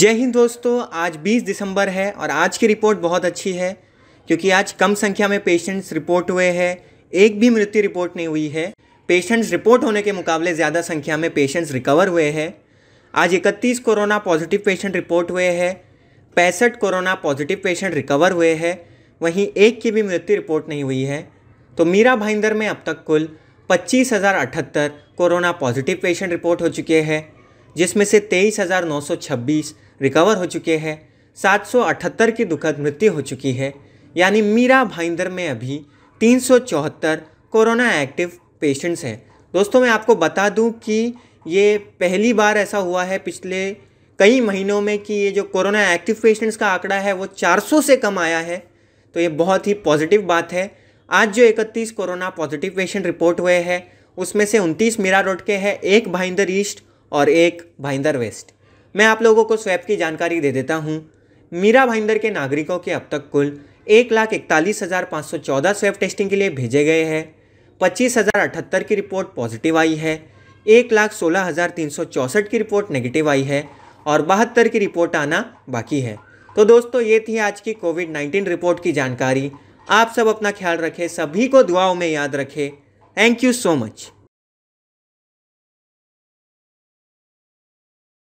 जय हिंद दोस्तों आज 20 दिसंबर है और आज की रिपोर्ट बहुत अच्छी है क्योंकि आज कम संख्या में पेशेंट्स रिपोर्ट हुए हैं एक भी मृत्यु रिपोर्ट नहीं हुई है पेशेंट्स रिपोर्ट होने के मुकाबले ज़्यादा संख्या में पेशेंट्स रिकवर हुए हैं आज 31 कोरोना पॉजिटिव पेशेंट रिपोर्ट हुए हैं पैंसठ कोरोना पॉजिटिव पेशेंट रिकवर हुए हैं वहीं एक की भी मृत्यु रिपोर्ट नहीं हुई है तो मीरा भाईंदर में अब तक कुल पच्चीस कोरोना पॉजिटिव पेशेंट रिपोर्ट हो चुके हैं जिसमें से तेईस हज़ार नौ सौ छब्बीस रिकवर हो चुके हैं सात सौ अठहत्तर की दुखद मृत्यु हो चुकी है यानी मीरा भाईंदर में अभी तीन सौ चौहत्तर कोरोना एक्टिव पेशेंट्स हैं दोस्तों मैं आपको बता दूं कि ये पहली बार ऐसा हुआ है पिछले कई महीनों में कि ये जो कोरोना एक्टिव पेशेंट्स का आंकड़ा है वो 400 से कम आया है तो ये बहुत ही पॉजिटिव बात है आज जो 31 कोरोना पॉजिटिव पेशेंट रिपोर्ट हुए हैं उसमें से उनतीस मीरा रोड के हैं एक भाईंदर ईस्ट और एक भाईंदर वेस्ट मैं आप लोगों को स्वैप की जानकारी दे देता हूँ मीरा भाईंदर के नागरिकों के अब तक कुल एक लाख इकतालीस हज़ार पाँच सौ चौदह स्वैप टेस्टिंग के लिए भेजे गए हैं पच्चीस हज़ार अठहत्तर की रिपोर्ट पॉजिटिव आई है एक लाख सोलह हज़ार तीन सौ चौंसठ की रिपोर्ट नेगेटिव आई है और बहत्तर की रिपोर्ट आना बाकी है तो दोस्तों ये थी आज की कोविड नाइन्टीन रिपोर्ट की जानकारी आप सब अपना ख्याल रखें सभी को दुआओं में याद रखें थैंक यू सो मच